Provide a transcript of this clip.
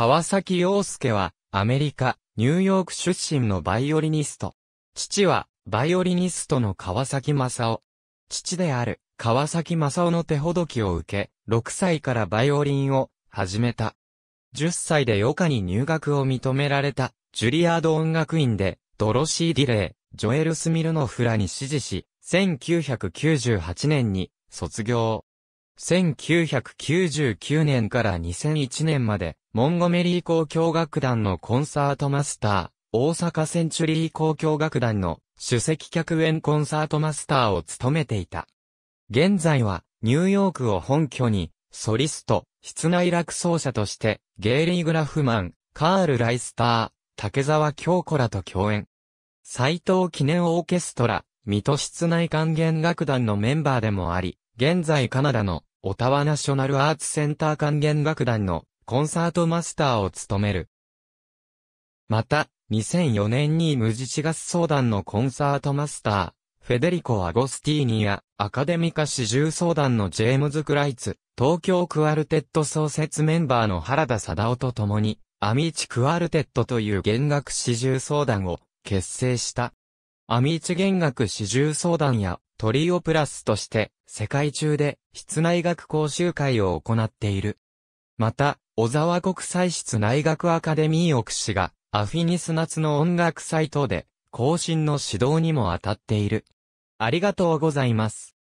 川崎洋介は、アメリカ、ニューヨーク出身のバイオリニスト。父は、バイオリニストの川崎正夫。父である、川崎正夫の手ほどきを受け、6歳からバイオリンを、始めた。10歳で余暇に入学を認められた、ジュリアード音楽院で、ドロシー・ディレイ、ジョエル・スミルノフラに指示し、1998年に、卒業。1999年から2001年まで、モンゴメリー交響楽団のコンサートマスター、大阪センチュリー交響楽団の主席客演コンサートマスターを務めていた。現在は、ニューヨークを本拠に、ソリスト、室内楽奏者として、ゲイリー・グラフマン、カール・ライスター、竹沢京子らと共演。斎藤記念オーケストラ、水戸室内管弦楽団のメンバーでもあり、現在カナダのオタワナショナルアーツセンター管弦楽団のコンサートマスターを務める。また、2004年に無事治合奏団のコンサートマスター、フェデリコ・アゴスティーニや、アカデミカ四重奏団のジェームズ・クライツ、東京クアルテット創設メンバーの原田貞夫と共に、アミーチクアルテットという弦楽四重奏団を結成した。アミーチ弦楽四重奏団やトリオプラスとして、世界中で室内学講習会を行っている。また、小沢国際室内学アカデミー奥氏が、アフィニス夏の音楽祭等で、更新の指導にも当たっている。ありがとうございます。